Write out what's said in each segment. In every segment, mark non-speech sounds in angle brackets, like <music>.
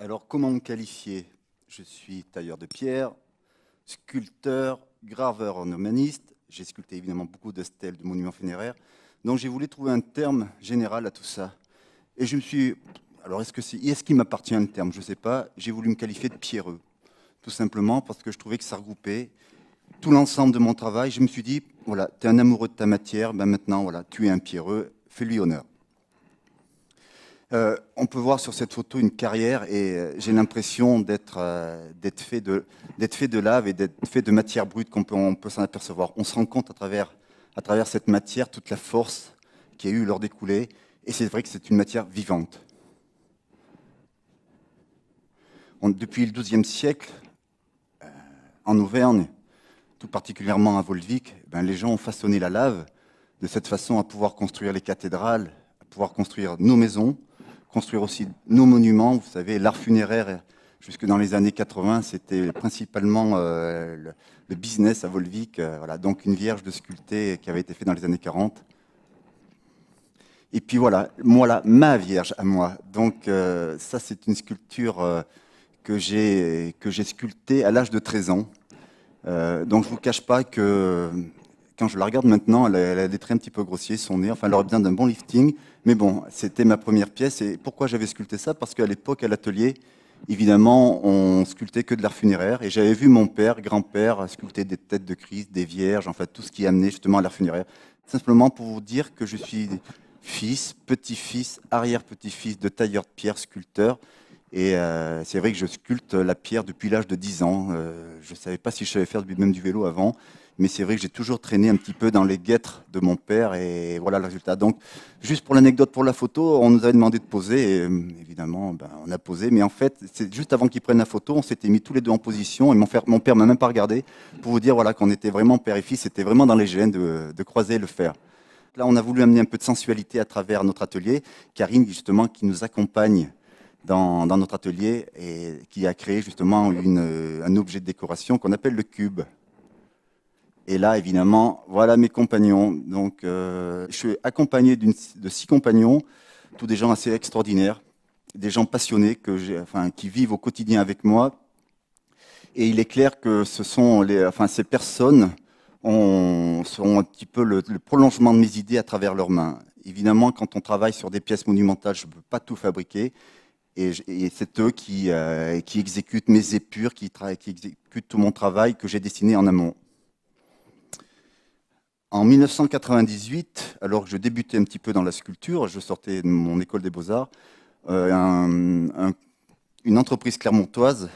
Alors, comment me qualifier Je suis tailleur de pierre, sculpteur, graveur humaniste. J'ai sculpté évidemment beaucoup de stèles, de monuments funéraires. Donc, j'ai voulu trouver un terme général à tout ça. Et je me suis. Alors, est-ce qu'il est, qu'il m'appartient un terme Je ne sais pas. J'ai voulu me qualifier de pierreux, tout simplement parce que je trouvais que ça regroupait tout l'ensemble de mon travail. Je me suis dit, voilà, tu es un amoureux de ta matière, ben maintenant, voilà, tu es un pierreux, fais-lui honneur. Euh, on peut voir sur cette photo une carrière et euh, j'ai l'impression euh, d'être fait, de, lave et d'être fait de matière brute qu'on peut, s'en apercevoir. On se rend compte à travers, cette matière toute la force qui a eu leur des et c'est vrai que c'est une matière vivante. depuis le XIIe siècle, en Auvergne, tout particulièrement à Volvic, ben, les gens ont façonné la lave de cette façon à pouvoir construire les cathédrales, à pouvoir construire nos maisons, construire aussi nos monuments. Vous savez, l'art funéraire, jusque dans les années 80, c'était principalement euh, le, business à Volvic. Euh, voilà, donc une vierge de sculpter qui avait été faite dans les années 40. Et puis voilà, là, ma vierge à moi. Donc euh, ça, c'est une sculpture que j'ai sculptée à l'âge de 13 ans. donc je ne vous cache pas que quand je la regarde maintenant, elle a, des traits un petit peu grossiers, son nez, enfin, elle aurait besoin d'un bon lifting. Mais bon, c'était ma première pièce. Et pourquoi j'avais sculpté ça Parce qu'à l'époque, à l'atelier, évidemment, on sculptait que de l'art funéraire. Et j'avais vu mon père, grand-père, sculpter des têtes de Christ, des vierges, en tout ce qui amenait justement à l'art funéraire. Simplement pour vous dire que je suis fils, petit-fils, arrière-petit-fils de tailleur de pierre, sculpteur. Et euh, c'est vrai que je sculpte la pierre depuis l'âge de 10 ans. Euh, je ne savais pas si je savais faire même du vélo avant mais c'est vrai que j'ai toujours traîné un petit peu dans les guêtres de mon père et voilà le résultat. Donc, juste pour l'anecdote, pour la photo, on nous avait demandé de poser et euh, évidemment, ben, on a posé, mais en fait, c'est juste avant qu'ils prennent la photo, on s'était mis tous les deux en position et mon, père mon m'a même pas regardé pour vous dire voilà qu'on était vraiment père et fils, c'était vraiment dans les gènes de, croiser le fer. Là, on a voulu amener un peu de sensualité à travers notre atelier. Karine, justement, qui nous accompagne dans, notre atelier et qui a créé justement euh, un objet de décoration qu'on appelle le cube. Et là, évidemment, voilà mes compagnons. Donc, euh, je suis accompagné de six compagnons, tous des gens assez extraordinaires, des gens passionnés que enfin, qui vivent au quotidien avec moi. Et il est clair que ce sont enfin, ces personnes ont, sont un petit peu le, prolongement de mes idées à travers leurs mains. Évidemment, quand on travaille sur des pièces monumentales, je ne peux pas tout fabriquer et, c'est eux euh, qui, exécutent mes épures, qui exécutent tout mon travail que j'ai dessiné en amont. En 1998, alors que je débutais un petit peu dans la sculpture, je sortais de mon école des beaux-arts, euh, une entreprise clermontoise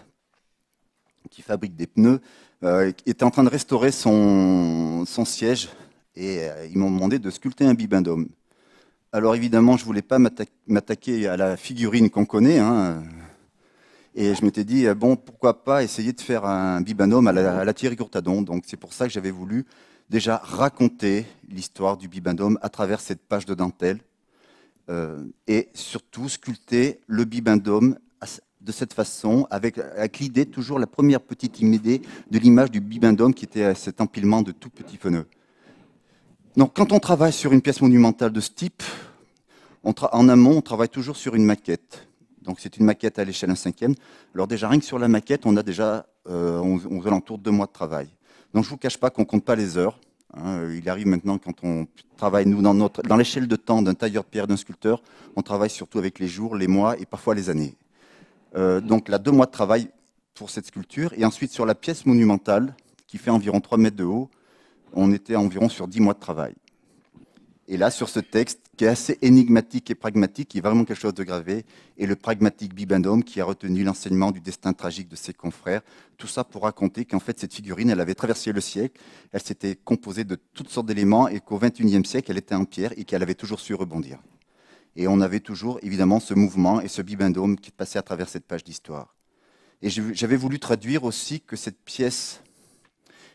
qui fabrique des pneus euh, était en train de restaurer son, son siège et euh, ils m'ont demandé de sculpter un bibendum. Alors évidemment, je ne voulais pas m'attaquer à la figurine qu'on connaît. Hein, et je m'étais dit, bon, pourquoi pas essayer de faire un bibendum à la, à la Thierry Courtadon. Donc c'est pour ça que j'avais voulu déjà raconté l'histoire du bibendum à travers cette page de dentelle euh, et surtout sculpter le bibendum de cette façon, avec, l'idée, toujours la première petite idée de l'image du bibendum qui était cet empilement de tout petits feneux. Donc quand on travaille sur une pièce monumentale de ce type, en amont, on travaille toujours sur une maquette. Donc c'est une maquette à l'échelle 1 cinquième. Alors déjà, rien que sur la maquette, on a déjà on, euh, on, alentour de deux mois de travail. Donc je ne vous cache pas qu'on ne compte pas les heures. Hein. il arrive maintenant quand on travaille, nous, dans, notre, dans l'échelle de temps d'un tailleur de pierre, d'un sculpteur, on travaille surtout avec les jours, les mois et parfois les années. Euh, donc là, deux mois de travail pour cette sculpture. Et ensuite, sur la pièce monumentale, qui fait environ 3 mètres de haut, on était environ sur 10 mois de travail. Et là, sur ce texte, qui est assez énigmatique et pragmatique, qui est vraiment quelque chose de gravé, et le pragmatique Bibendome qui a retenu l'enseignement du destin tragique de ses confrères. Tout ça pour raconter qu'en fait, cette figurine, elle avait traversé le siècle, elle s'était composée de toutes sortes d'éléments, et qu'au XXIe siècle, elle était en pierre et qu'elle avait toujours su rebondir. Et on avait toujours, évidemment, ce mouvement et ce Bibendome qui passait à travers cette page d'histoire. Et j'avais voulu traduire aussi que cette pièce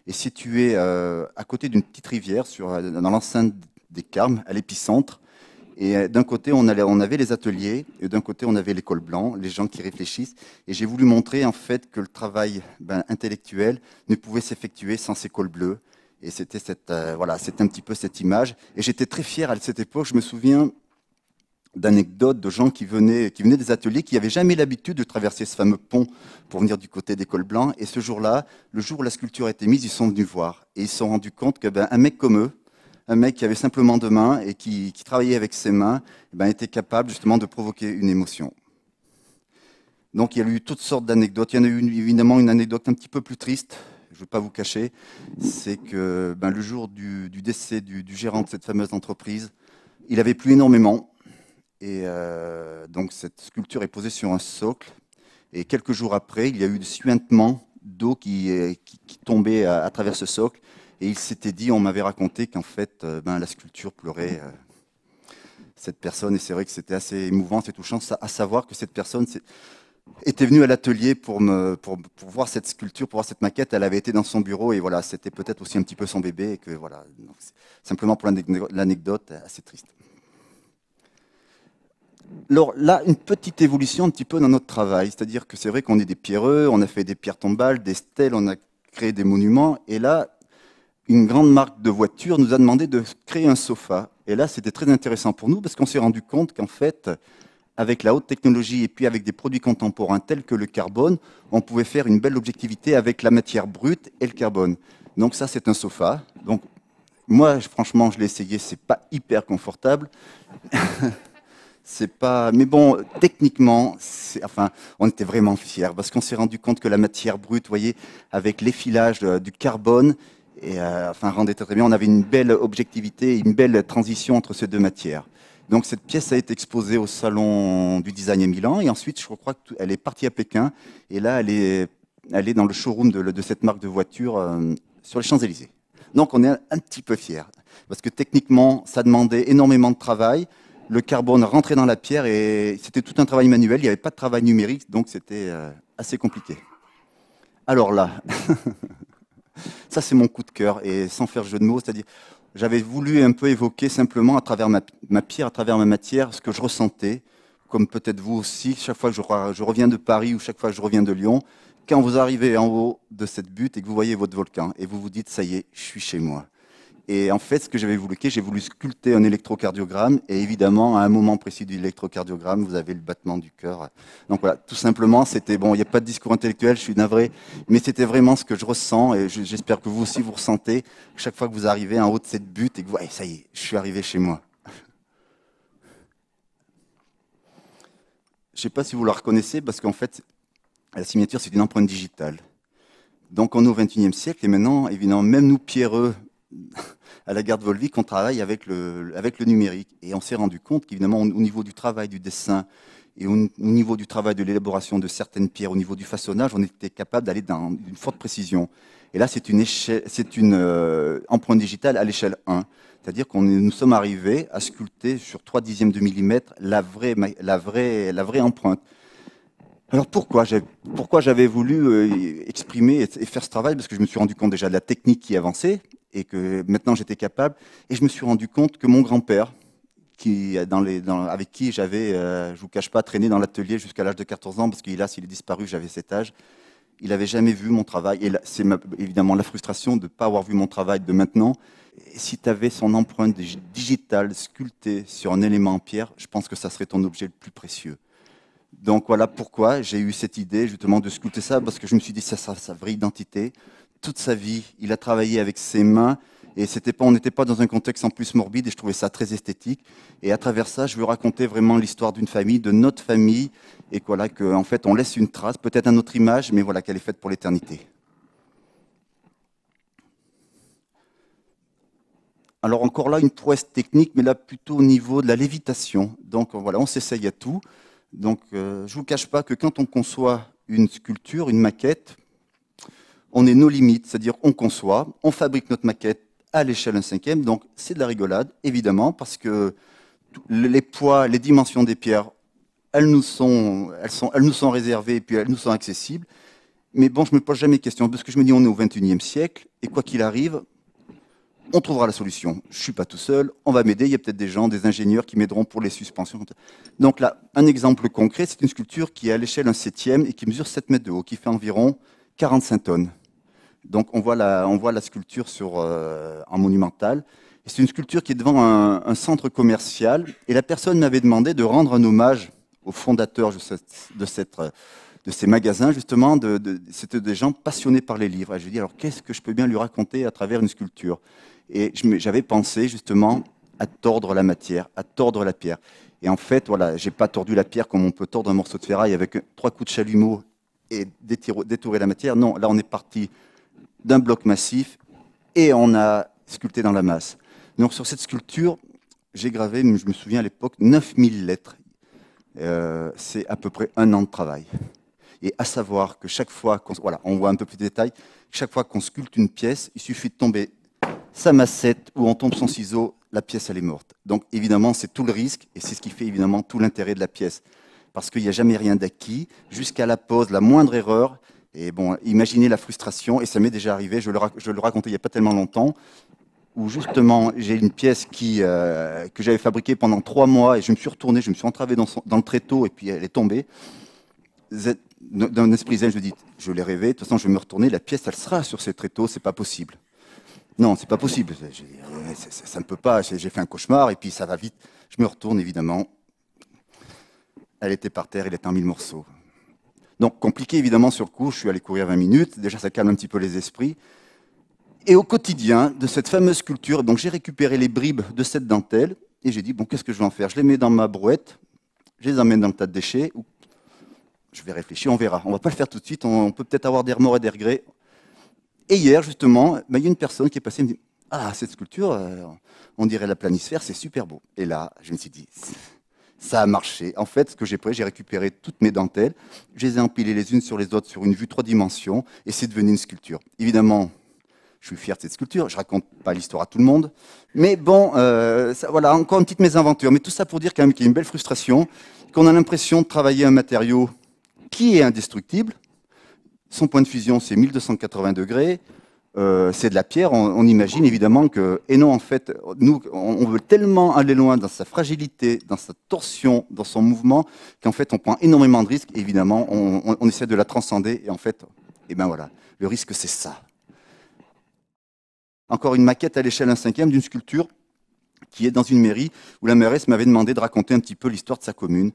est située euh, à côté d'une petite rivière sur, euh, dans l'enceinte des Carmes, à l'épicentre, et euh, d'un côté, on, avait les ateliers, et d'un côté, on avait l'école blanc, les gens qui réfléchissent. Et j'ai voulu montrer en fait que le travail ben, intellectuel ne pouvait s'effectuer sans ces cols bleus. Et c'était cette, euh, voilà, c'était un petit peu cette image. Et j'étais très fier à cette époque. Je me souviens d'anecdotes de gens qui venaient, qui venaient des ateliers, qui n'avaient jamais l'habitude de traverser ce fameux pont pour venir du côté des cols blancs. Et ce jour-là, le jour où la sculpture a été mise, ils sont venus voir. Et ils se sont rendus compte que ben, mec comme eux, un mec qui avait simplement deux mains et qui, travaillait avec ses mains, eh ben, était capable justement de provoquer une émotion. Donc il y a eu toutes sortes d'anecdotes. Il y en a eu évidemment une anecdote un petit peu plus triste, je ne vais pas vous cacher, c'est que ben, le jour du, décès du, gérant de cette fameuse entreprise, il avait plu énormément. Et euh, donc cette sculpture est posée sur un socle. Et quelques jours après, il y a eu des suintements d'eau qui, qui, tombait à, travers ce socle. Et il s'était dit, on m'avait raconté qu'en fait, euh, ben, la sculpture pleurait euh, cette personne. Et c'est vrai que c'était assez émouvant, c'est touchant, à savoir que cette personne était venue à l'atelier pour, me, pour, voir cette sculpture, pour voir cette maquette. Elle avait été dans son bureau et voilà, c'était peut-être aussi un petit peu son bébé. Et que voilà, simplement pour l'anecdote, euh, assez triste. Alors là, une petite évolution un petit peu dans notre travail, c'est-à-dire que c'est vrai qu'on est des pierreux, on a fait des pierres tombales, des stèles, on a créé des monuments, et là, une grande marque de voitures nous a demandé de créer un sofa. Et là, c'était très intéressant pour nous parce qu'on s'est rendu compte qu'en fait, avec la haute technologie et puis avec des produits contemporains tels que le carbone, on pouvait faire une belle objectivité avec la matière brute et le carbone. Donc ça, c'est un sofa. Donc moi, franchement, je l'ai essayé, c'est pas hyper confortable. <laughs> c'est pas, mais bon, techniquement, enfin, on était vraiment fiers parce qu'on s'est rendu compte que la matière brute, vous voyez, avec l'effilage euh, du carbone, et euh, enfin rendait très bien. On avait une belle objectivité, une belle transition entre ces deux matières. Donc cette pièce a été exposée au salon du design à Milan et ensuite je crois qu'elle est partie à Pékin et là elle est, dans le showroom de, cette marque de voiture euh, sur les Champs-Élysées. Donc on est un petit peu fiers parce que techniquement ça demandait énormément de travail. Le carbone rentrait dans la pierre et c'était tout un travail manuel, il n'y avait pas de travail numérique donc c'était euh, assez compliqué. Alors là, <laughs> Ça, c'est mon coup de cœur, et sans faire jeu de mots, c'est-à-dire, j'avais voulu un peu évoquer simplement à travers ma, pierre, à travers ma matière, ce que je ressentais, comme peut-être vous aussi, chaque fois que je, je, reviens de Paris ou chaque fois que je reviens de Lyon, quand vous arrivez en haut de cette butte et que vous voyez votre volcan, et vous vous dites, ça y est, je suis chez moi. Et en fait, ce que j'avais voulu, j'ai voulu sculpter un électrocardiogramme. Et évidemment, à un moment précis de l'électrocardiogramme, vous avez le battement du cœur. Donc voilà, tout simplement, c'était bon. Il n'y a pas de discours intellectuel, je suis navré, mais c'était vraiment ce que je ressens. Et j'espère que vous aussi vous ressentez chaque fois que vous arrivez en haut de cette butte et que vous, ouais, ça y est, je suis arrivé chez moi. Je ne sais pas si vous la reconnaissez, parce qu'en fait, la signature, c'est une empreinte digitale. Donc on est au XXIe siècle, et maintenant, évidemment, même nous, pierreux, à la garde Volvic, qu'on travaille avec le, avec le numérique. Et on s'est rendu compte qu'évidemment, au niveau du travail du dessin et au, niveau du travail de l'élaboration de certaines pierres, au niveau du façonnage, on était capable d'aller dans une forte précision. Et là, c'est une, c'est une euh, empreinte digitale à l'échelle 1. C'est-à-dire qu'on nous sommes arrivés à sculpter sur 3 dixièmes de millimètre la vraie, la vraie, la vraie empreinte. Alors pourquoi j'avais voulu euh, exprimer et faire ce travail Parce que je me suis rendu compte déjà de la technique qui avançait, et que maintenant j'étais capable. Et je me suis rendu compte que mon grand-père, qui, dans les, avec qui j'avais, je euh, je vous cache pas, traîné dans l'atelier jusqu'à l'âge de 14 ans, parce qu'il a, s'il est disparu, j'avais cet âge. Il n'avait jamais vu mon travail. Et c'est évidemment la frustration de ne pas avoir vu mon travail de maintenant. Et si tu avais son empreinte digitale sculptée sur un élément en pierre, je pense que ça serait ton objet le plus précieux. Donc voilà pourquoi j'ai eu cette idée justement de sculpter ça, parce que je me suis dit, ça, ça, sa vraie identité, toute sa vie, il a travaillé avec ses mains. Et c'était pas, on n'était pas dans un contexte en plus morbide, et je trouvais ça très esthétique. Et à travers ça, je veux raconter vraiment l'histoire d'une famille, de notre famille, et voilà que, fait, on laisse une trace, peut-être un autre image, mais voilà qu'elle est faite pour l'éternité. Alors encore là, une prouesse technique, mais là plutôt au niveau de la lévitation. Donc voilà, on s'essaye à tout. Donc euh, je ne vous cache pas que quand on conçoit une sculpture, une maquette, on est nos limites, c'est-à-dire on conçoit, on fabrique notre maquette à l'échelle 1 cinquième, donc c'est de la rigolade, évidemment, parce que les poids, les dimensions des pierres, elles nous sont, elles sont, elles nous sont réservées et puis elles nous sont accessibles. Mais bon, je me pose jamais de questions parce que je me dis on est au 21e siècle, et quoi qu'il arrive, on trouvera la solution. Je suis pas tout seul, on va m'aider, il y a peut-être des gens, des ingénieurs qui m'aideront pour les suspensions. Donc là, un exemple concret, c'est une sculpture qui est à l'échelle 1 septième et qui mesure 7 mètres de haut, qui fait environ 45 tonnes. Donc on voit la, sculpture sur, euh, un en monumental. C'est une sculpture qui est devant un, centre commercial. Et la personne m'avait demandé de rendre un hommage au fondateur de, ces magasins, justement. De, C'était des gens passionnés par les livres. Et je lui ai dit, alors qu'est-ce que je peux bien lui raconter à travers une sculpture Et j'avais pensé, justement, à tordre la matière, à tordre la pierre. Et en fait, voilà, j'ai pas tordu la pierre comme on peut tordre un morceau de ferraille avec trois coups de chalumeau et détourer la matière. Non, là on est parti d'un bloc massif et on a sculpté dans la masse. Donc sur cette sculpture, j'ai gravé, je me souviens à l'époque, 9000 lettres. Euh, c'est à peu près un an de travail. Et à savoir que chaque fois qu'on voilà, on voit un peu plus de détails, chaque fois qu'on sculpte une pièce, il suffit de tomber sa massette ou on tombe son ciseau, la pièce elle est morte. Donc évidemment, c'est tout le risque et c'est ce qui fait évidemment tout l'intérêt de la pièce parce qu'il n'y a jamais rien d'acquis, jusqu'à la pause, la moindre erreur. Et bon, imaginez la frustration, et ça m'est déjà arrivé, je le, je racontais il n'y a pas tellement longtemps, où justement j'ai une pièce euh, que j'avais fabriquée pendant trois mois, et je me suis retourné, je me suis entravé dans, le tréteau, et puis elle est tombée. D'un esprit zen, je dis, je l'ai rêvé, de toute façon je vais me retourner, la pièce elle sera sur ce tréteau, c'est pas possible. Non, c'est pas possible. ça ne peut pas. J'ai fait un cauchemar et puis ça va vite. Je me retourne évidemment elle était par terre, elle était en mille morceaux. Donc compliqué évidemment sur le coup, je suis allé courir 20 minutes, déjà ça calme un petit peu les esprits. Et au quotidien de cette fameuse sculpture, donc j'ai récupéré les bribes de cette dentelle et j'ai dit bon qu'est-ce que je vais en faire Je les mets dans ma brouette, je les emmène dans le tas de déchets. Ou... Je vais réfléchir, on verra. On va pas le faire tout de suite, on peut peut-être avoir des remords et des regrets. Et hier justement, bah, il y a une personne qui est passée et me dit ah cette sculpture, euh, on dirait la planisphère, c'est super beau. Et là, je me suis dit ça a marché. En fait, ce que j'ai pris, j'ai récupéré toutes mes dentelles, je les ai empilées les unes sur les autres sur une vue trois dimensions, et c'est devenu une sculpture. Évidemment, je suis fier de cette sculpture. Je ne raconte pas l'histoire à tout le monde, mais bon, euh, voilà, encore une petite mésaventure. Mais tout ça pour dire quand même qu'il y a une belle frustration, qu'on a l'impression de travailler un matériau qui est indestructible. Son point de fusion, c'est 1280 degrés. Euh, c'est de la pierre, on, imagine évidemment que. Et non, en fait, nous, on, veut tellement aller loin dans sa fragilité, dans sa torsion, dans son mouvement, qu'en fait, on prend énormément de risques. Évidemment, on, essaie de la transcender. Et en fait, eh ben voilà, le risque, c'est ça. Encore une maquette à l'échelle 1 cinquième d'une sculpture qui est dans une mairie où la mairesse m'avait demandé de raconter un petit peu l'histoire de sa commune.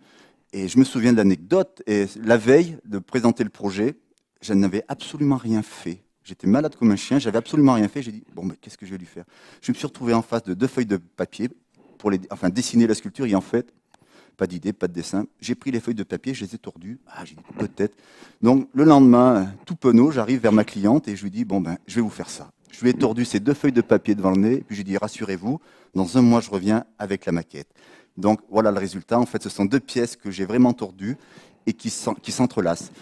Et je me souviens de l'anecdote. Et la veille de présenter le projet, je n'avais absolument rien fait J'étais malade comme un chien, j'avais absolument rien fait. J'ai dit, bon, mais qu'est-ce que je vais lui faire Je me suis retrouvé en face de deux feuilles de papier pour les, enfin, dessiner la sculpture. Et en fait, pas d'idée, pas de dessin. J'ai pris les feuilles de papier, je les ai tordues. Ah, j'ai dit, peut-être. Donc, le lendemain, tout penaud, j'arrive vers ma cliente et je lui dis, bon, ben, je vais vous faire ça. Je lui ai tordu ces deux feuilles de papier devant le nez, puis j'ai dit, rassurez-vous, dans un mois, je reviens avec la maquette. Donc, voilà le résultat. En fait, ce sont deux pièces que j'ai vraiment tordues et qui s'entrelacent.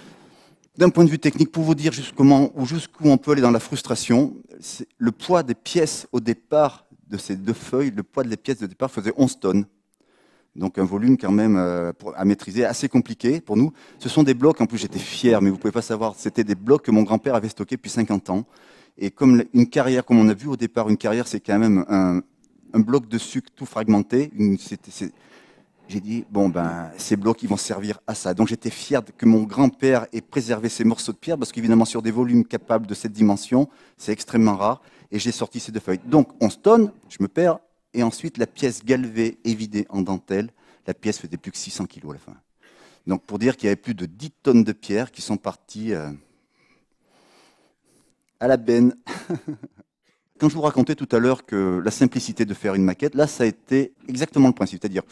D'un point de vue technique, pour vous dire jusqu'où on peut aller dans la frustration, le poids des pièces au départ de ces deux feuilles, le poids des pièces de départ faisait 11 tonnes. Donc un volume quand même euh, à maîtriser, assez compliqué pour nous. Ce sont des blocs, en plus j'étais fier, mais vous ne pouvez pas savoir, c'était des blocs que mon grand-père avait stockés depuis 50 ans. Et comme une carrière, comme on a vu au départ, une carrière c'est quand même un, un, bloc de sucre tout fragmenté, j'ai dit, bon, ben, ces blocs, ils vont servir à ça. Donc j'étais fier que mon grand-père ait préservé ces morceaux de pierre, parce qu'évidemment, sur des volumes capables de cette dimension, c'est extrêmement rare. Et j'ai sorti ces deux feuilles. Donc 11 tonnes, je me perds. Et ensuite, la pièce galvée et vidée en dentelle, la pièce faisait plus que 600 kilos à la fin. Donc pour dire qu'il y avait plus de 10 tonnes de pierres qui sont parties euh, à la benne. <laughs> Quand je vous racontais tout à l'heure que la simplicité de faire une maquette, là, ça a été exactement le principe. C'est-à-dire,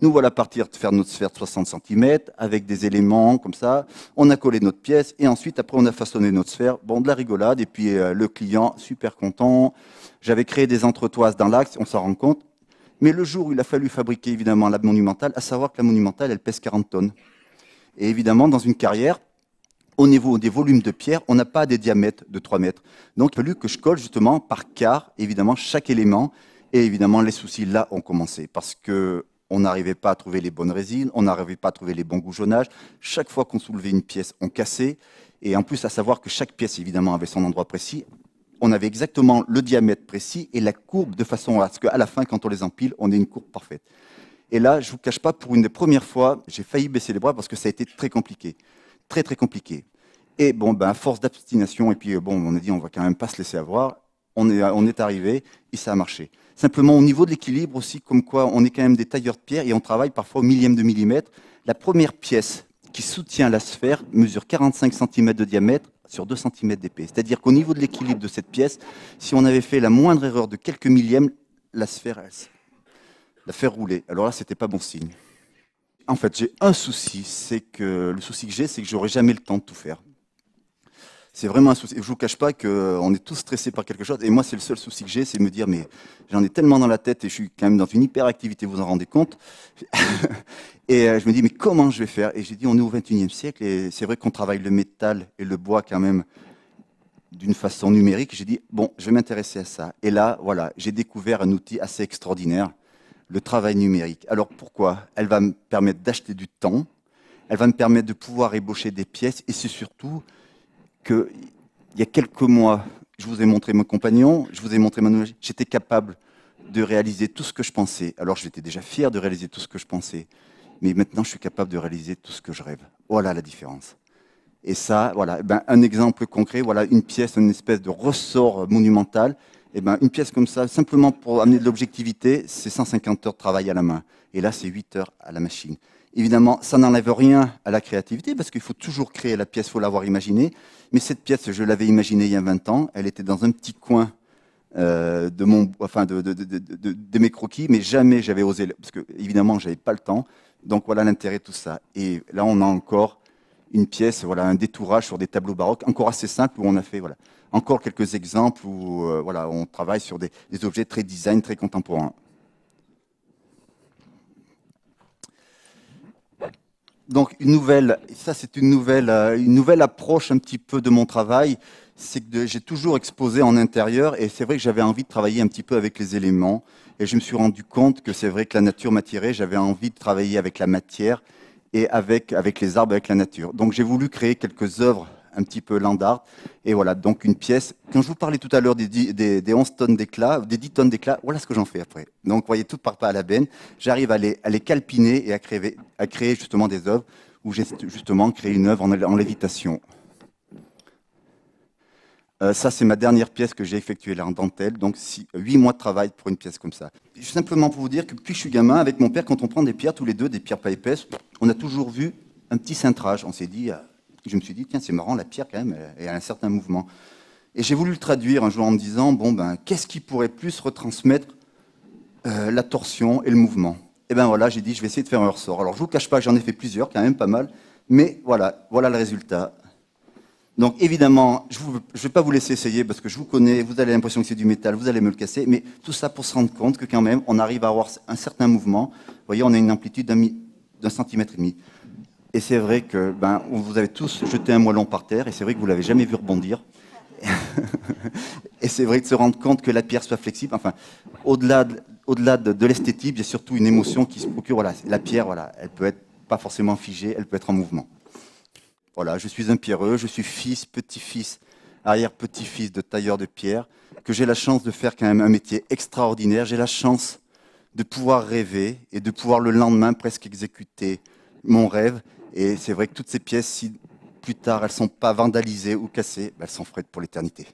nous voilà partir de faire notre sphère de 60 cm avec des éléments comme ça. On a collé notre pièce et ensuite, après, on a façonné notre sphère. Bon, de la rigolade. Et puis, euh, le client, super content. J'avais créé des entretoises dans l'axe, on s'en rend compte. Mais le jour où il a fallu fabriquer évidemment la monumentale, à savoir que la monumentale, elle pèse 40 tonnes. Et évidemment, dans une carrière, au niveau des volumes de pierre, on n'a pas des diamètres de 3 mètres. Donc il a fallu que je colle justement par quart, évidemment, chaque élément. Et évidemment, les soucis là ont commencé parce que on n'arrivait pas à trouver les bonnes résines, on n'arrivait pas à trouver les bons goujonnages. Chaque fois qu'on soulevait une pièce, on cassait. Et en plus, à savoir que chaque pièce, évidemment, avait son endroit précis. On avait exactement le diamètre précis et la courbe de façon à ce qu'à la fin, quand on les empile, on ait une courbe parfaite. Et là, je ne vous cache pas, pour une des premières fois, j'ai failli baisser les bras parce que ça a été très compliqué. Très, très compliqué. Et bon, ben, force d'abstination, et puis euh, bon, on a dit, on va quand même pas se laisser avoir. on est arrivé et ça a marché. Simplement, au niveau de l'équilibre aussi, comme quoi on est quand même des tailleurs de pierre et on travaille parfois au millième de millimètre. La première pièce qui soutient la sphère mesure 45 cm de diamètre sur 2 cm d'épée. C'est-à-dire qu'au niveau de l'équilibre de cette pièce, si on avait fait la moindre erreur de quelques millièmes, la sphère, elle, la faire rouler. Alors là, n'était pas bon signe. En fait, j'ai un souci, c'est que le souci que j'ai, c'est que j'aurai jamais le temps de tout faire c'est vraiment un souci. Je vous cache pas qu'on euh, est tous stressés par quelque chose. Et moi, c'est le seul souci que j'ai, c'est de me dire, mais j'en ai tellement dans la tête et je suis quand même dans une hyperactivité, vous en rendez compte. <laughs> et euh, je me dis, mais comment je vais faire Et j'ai dit, on est au 21e siècle et c'est vrai qu'on travaille le métal et le bois quand même d'une façon numérique. J'ai dit, bon, je vais m'intéresser à ça. Et là, voilà, j'ai découvert un outil assez extraordinaire, le travail numérique. Alors pourquoi Elle va me permettre d'acheter du temps, elle va me permettre de pouvoir ébaucher des pièces, et c'est surtout il y a quelques mois, je vous ai montré mon compagnon, je vous ai montré mon j'étais capable de réaliser tout ce que je pensais. Alors j'étais déjà fier de réaliser tout ce que je pensais, mais maintenant je suis capable de réaliser tout ce que je rêve. Voilà oh la différence. Et ça, voilà, eh ben, un exemple concret, voilà une pièce, une espèce de ressort monumental. Et eh ben, une pièce comme ça, simplement pour amener de l'objectivité, c'est 150 heures de travail à la main. Et là, c'est 8 heures à la machine. Évidemment, ça n'enlève rien à la créativité, parce qu'il faut toujours créer la pièce, il faut l'avoir imaginée. Mais cette pièce, je l'avais imaginée il y a 20 ans, elle était dans un petit coin euh, de, mon, mes croquis, mais jamais j'avais osé, parce que évidemment, j'avais pas le temps. Donc voilà l'intérêt de tout ça. Et là, on a encore une pièce, voilà, un détourage sur des tableaux baroques, encore assez simple, où on a fait voilà, encore quelques exemples où euh, voilà, on travaille sur des objets très design, très contemporains. donc une nouvelle, ça c'est une nouvelle, euh, une nouvelle approche un petit peu de mon travail, c'est que j'ai toujours exposé en intérieur et c'est vrai que j'avais envie de travailler un petit peu avec les éléments et je me suis rendu compte que c'est vrai que la nature m'attirait, j'avais envie de travailler avec la matière et avec, avec les arbres, avec la nature. Donc j'ai voulu créer quelques œuvres un petit peu landard Et voilà, donc une pièce. Quand je vous parlais tout à l'heure des, des, des, 11 tonnes d'éclats, des 10 tonnes d'éclats, voilà ce que j'en fais après. Donc vous voyez, tout part pas à la benne. J'arrive à les, les calpiner et à créer, à créer justement des œuvres où j'ai justement créé une œuvre en, en lévitation. Euh, ça, c'est ma dernière pièce que j'ai effectuée là en dentelle. Donc, 8 huit mois de travail pour une pièce comme ça. Simplement pour vous dire que depuis que je suis gamin, avec mon père, quand on prend des pierres, tous les deux, des pierres pas épaisses, on a toujours vu un petit cintrage. On s'est dit, euh, je me suis dit, tiens, c'est marrant, la pierre, quand même, elle, a un certain mouvement. Et j'ai voulu le traduire un jour en me disant, bon, ben, qu'est-ce qui pourrait plus retransmettre euh, la torsion et le mouvement Et eh ben voilà, j'ai dit, je vais essayer de faire un ressort. Alors, je vous cache pas j'en ai fait plusieurs, quand même pas mal, mais voilà, voilà le résultat. Donc évidemment, je ne vais pas vous laisser essayer parce que je vous connais, vous avez l'impression que c'est du métal, vous allez me le casser, mais tout ça pour se rendre compte que quand même, on arrive à avoir un certain mouvement. Vous voyez, on a une amplitude d'un centimètre et demi. Et c'est vrai que ben, vous avez tous jeté un moellon par terre, et c'est vrai que vous l'avez jamais vu rebondir. <laughs> et c'est vrai de se rendre compte que la pierre soit flexible. Enfin, au-delà de, au-delà de, l'esthétique, il y a surtout une émotion qui se procure. la pierre, voilà, elle peut être pas forcément figée, elle peut être en mouvement. Voilà, je suis un pierreux, je suis fils, petit-fils, arrière-petit-fils de tailleur de pierre, que j'ai la chance de faire quand même un métier extraordinaire. J'ai la chance de pouvoir rêver et de pouvoir le lendemain presque exécuter mon rêve et c'est vrai que toutes ces pièces, si plus tard elles ne sont pas vandalisées ou cassées, ben, elles sont fraîches pour l'éternité.